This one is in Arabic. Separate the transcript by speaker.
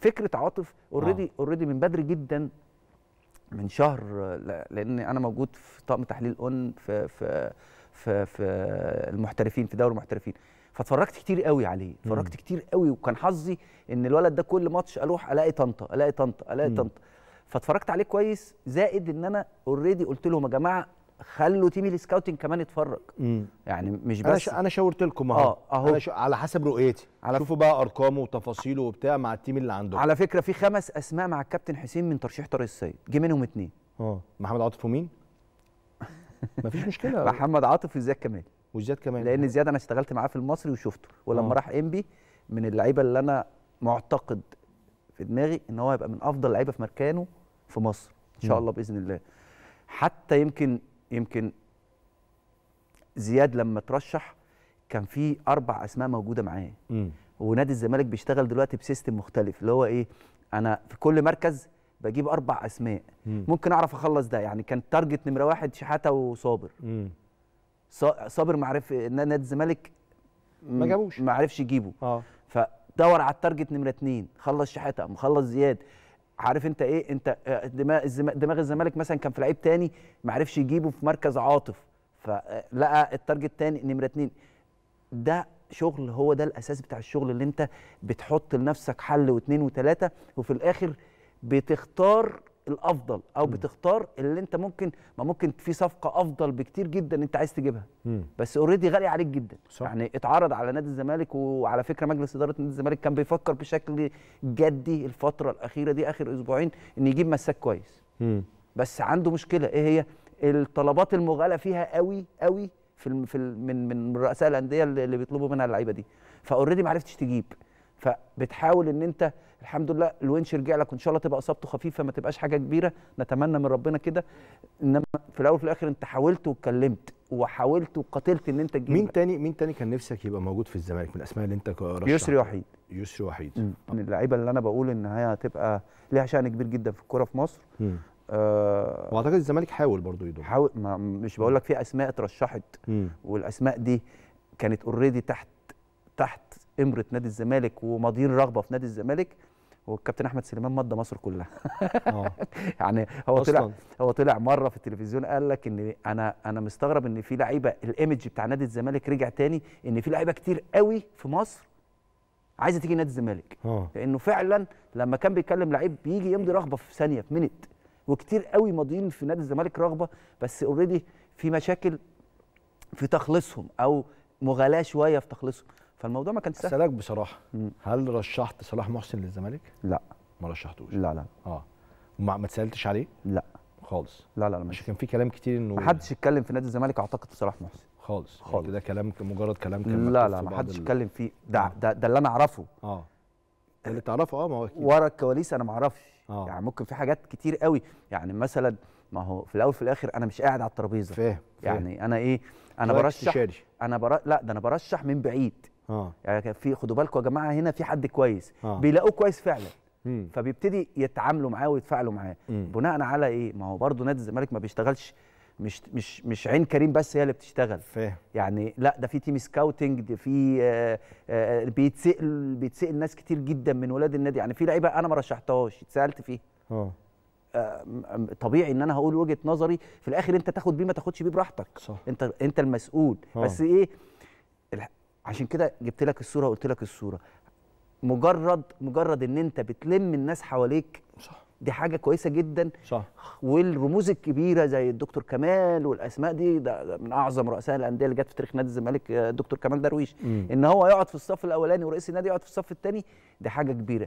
Speaker 1: فكره عاطف اوريدي اوريدي آه. من بدري جدا من شهر لان انا موجود في طقم تحليل اون في في في, في المحترفين في دوري المحترفين فاتفرجت كتير قوي عليه اتفرجت كتير قوي وكان حظي ان الولد ده كل ماتش اروح الاقي طنطا الاقي طنطا الاقي طنطا فاتفرجت عليه كويس زائد ان انا اوريدي قلت لهم يا جماعه خلوا تيم السكاوتنج كمان يتفرج يعني مش بس انا انا شاورت لكم اهو اه اهو أنا ش... على حسب رؤيتي على شوفوا بقى ارقامه وتفاصيله وبتاع مع التيم اللي عندهم على فكره في خمس اسماء مع الكابتن حسين من ترشيح طارق السيد جه منهم اثنين اه محمد عاطف ومين مفيش مشكله محمد عاطف وزياد كمال وزياد كمال لان زياد انا اشتغلت معاه في المصري وشفته ولما آه. راح انبي من اللعيبه اللي انا معتقد في دماغي ان هو هيبقى من افضل لعيبه في مكانه في مصر ان شاء الله باذن الله حتى يمكن يمكن زياد لما ترشح كان في اربع اسماء موجوده معاه ونادي الزمالك بيشتغل دلوقتي بسيستم مختلف اللي هو ايه انا في كل مركز بجيب اربع اسماء م. ممكن اعرف اخلص ده يعني كان تارجت نمره واحد شحاته وصابر صابر ما عرف نادي الزمالك ما جابوش ما عرفش يجيبه اه فدور على التارجت نمره اثنين خلص شحاته مخلص زياد عارف انت ايه انت آه، دماغ دماغ الزمالك مثلا كان في لعيب تاني ما عرفش يجيبه في مركز عاطف فلقى آه، التارجت تاني نمره اتنين ده شغل هو ده الاساس بتاع الشغل اللي انت بتحط لنفسك حل واتنين وتلاتة وفي الاخر بتختار الافضل او م. بتختار اللي انت ممكن ما ممكن في صفقه افضل بكتير جدا انت عايز تجيبها م. بس اوريدي غالي عليك جدا صح. يعني اتعرض على نادي الزمالك وعلى فكره مجلس اداره نادي الزمالك كان بيفكر بشكل جدي الفتره الاخيره دي اخر اسبوعين ان يجيب مساك كويس م. بس عنده مشكله ايه هي الطلبات المغالى فيها قوي قوي في, في من من رؤساء الانديه اللي بيطلبوا منها اللعيبه دي فاوريدي ما عرفتش تجيب فبتحاول ان انت الحمد لله الونش رجع لك وان شاء الله تبقى اصابته خفيفه ما تبقاش حاجه كبيره نتمنى من ربنا كده انما في الاول وفي الاخر انت حاولت واتكلمت وحاولت وقاتلت ان انت تجيب مين تاني مين تاني كان نفسك يبقى موجود في الزمالك من الاسماء اللي انت رشحتها يسري وحيد يسري وحيد آه. من اللعيبه اللي انا بقول ان هي هتبقى ليها شأن كبير جدا في الكوره في مصر آه واعتقد الزمالك حاول برضه يدور حاول ما مش بقول لك في اسماء اترشحت والاسماء دي كانت اوريدي تحت تحت امره نادي الزمالك وماضيين رغبه في نادي الزمالك والكابتن احمد سليمان مضى مصر كلها آه. يعني هو أصلاً. طلع هو طلع مره في التلفزيون قال لك ان انا انا مستغرب ان في لعيبه الايمج بتاع نادي الزمالك رجع تاني ان في لعيبه كتير قوي في مصر عايزه تيجي نادي الزمالك آه. لانه فعلا لما كان بيتكلم لعيب بيجي يمضي رغبه في ثانيه في منت وكتير قوي ماضيين في نادي الزمالك رغبه بس اوريدي في مشاكل في تخليصهم او مغالاه شويه في تخلصهم فالموضوع ما كان سهل اسالك بصراحه مم. هل رشحت صلاح محسن للزمالك؟ لا ما رشحتوش لا لا اه ما, ما اتسالتش عليه؟ لا خالص لا لا مش كان في كلام كتير انه ما حدش اتكلم في نادي الزمالك اعتقد صلاح محسن خالص يعني خالص كده ده كلام مجرد كلام كان لا لا ما حدش اتكلم فيه ده آه. ده, ده اللي انا اعرفه اه ده اللي تعرفه اه ما هو اكيد ورا الكواليس انا ما اعرفش آه. يعني ممكن في حاجات كتير قوي يعني مثلا ما هو في الاول في الاخر انا مش قاعد على الترابيزه فاهم يعني انا ايه انا برشح انا برا... لا ده انا برشح من بعيد اه يعني في خدوا بالكم يا جماعه هنا في حد كويس آه. بيلاقوه كويس فعلا مم. فبيبتدي يتعاملوا معاه ويتفاعلوا معاه بناء على ايه ما هو برضه نادي الزمالك ما بيشتغلش مش مش مش عين كريم بس هي اللي بتشتغل فاهم يعني لا ده في تيم سكاوتنج ده في آه، آه، بيتسال بيتسال ناس كتير جدا من ولاد النادي يعني في لعيبه انا ما رشحتهاش اتسالت فيها اه طبيعي ان انا هقول وجهه نظري في الاخر انت تاخد بيه ما تاخدش بيه براحتك صح. انت انت المسؤول أوه. بس ايه عشان كده جبت لك الصوره وقلت لك الصوره مجرد مجرد ان انت بتلم الناس حواليك صح دي حاجه كويسه جدا صح والرموز الكبيره زي الدكتور كمال والاسماء دي ده من اعظم رؤساء الانديه اللي جت في تاريخ نادي الزمالك آه، الدكتور كمال درويش مم. ان هو يقعد في الصف الاولاني ورئيس النادي يقعد في الصف الثاني دي حاجه كبيره